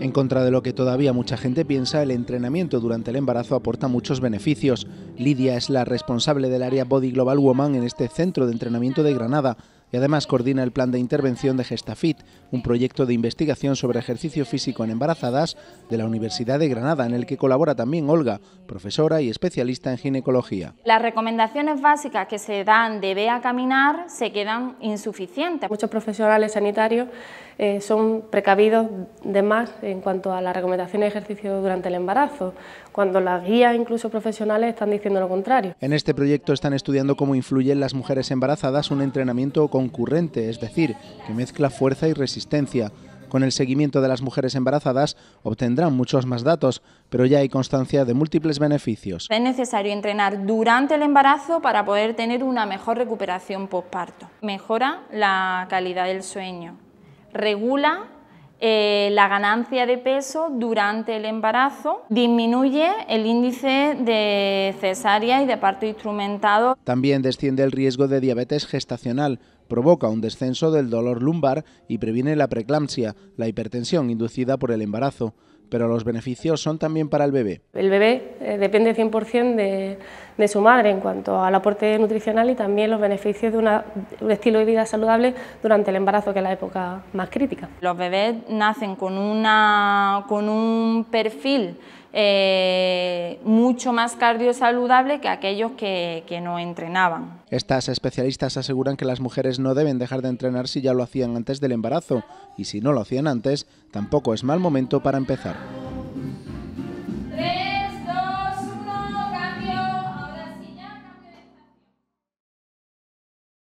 En contra de lo que todavía mucha gente piensa, el entrenamiento durante el embarazo aporta muchos beneficios. Lidia es la responsable del área Body Global Woman en este centro de entrenamiento de Granada y además coordina el plan de intervención de Gestafit, un proyecto de investigación sobre ejercicio físico en embarazadas de la Universidad de Granada, en el que colabora también Olga, profesora y especialista en ginecología. Las recomendaciones básicas que se dan de a caminar se quedan insuficientes. Muchos profesionales sanitarios eh, son precavidos de más en cuanto a las recomendaciones de ejercicio durante el embarazo, cuando las guías, incluso profesionales, están diciendo lo contrario. En este proyecto están estudiando cómo influyen las mujeres embarazadas un entrenamiento con concurrente, es decir, que mezcla fuerza y resistencia. Con el seguimiento de las mujeres embarazadas obtendrán muchos más datos, pero ya hay constancia de múltiples beneficios. Es necesario entrenar durante el embarazo para poder tener una mejor recuperación postparto. Mejora la calidad del sueño, regula eh, la ganancia de peso durante el embarazo, disminuye el índice de cesárea y de parto instrumentado. También desciende el riesgo de diabetes gestacional, provoca un descenso del dolor lumbar y previene la preeclampsia, la hipertensión inducida por el embarazo. Pero los beneficios son también para el bebé. El bebé eh, depende 100% de de su madre en cuanto al aporte nutricional y también los beneficios de un estilo de vida saludable durante el embarazo, que es la época más crítica. Los bebés nacen con, con un perfil eh, mucho más cardiosaludable que aquellos que, que no entrenaban. Estas especialistas aseguran que las mujeres no deben dejar de entrenar si ya lo hacían antes del embarazo y si no lo hacían antes, tampoco es mal momento para empezar.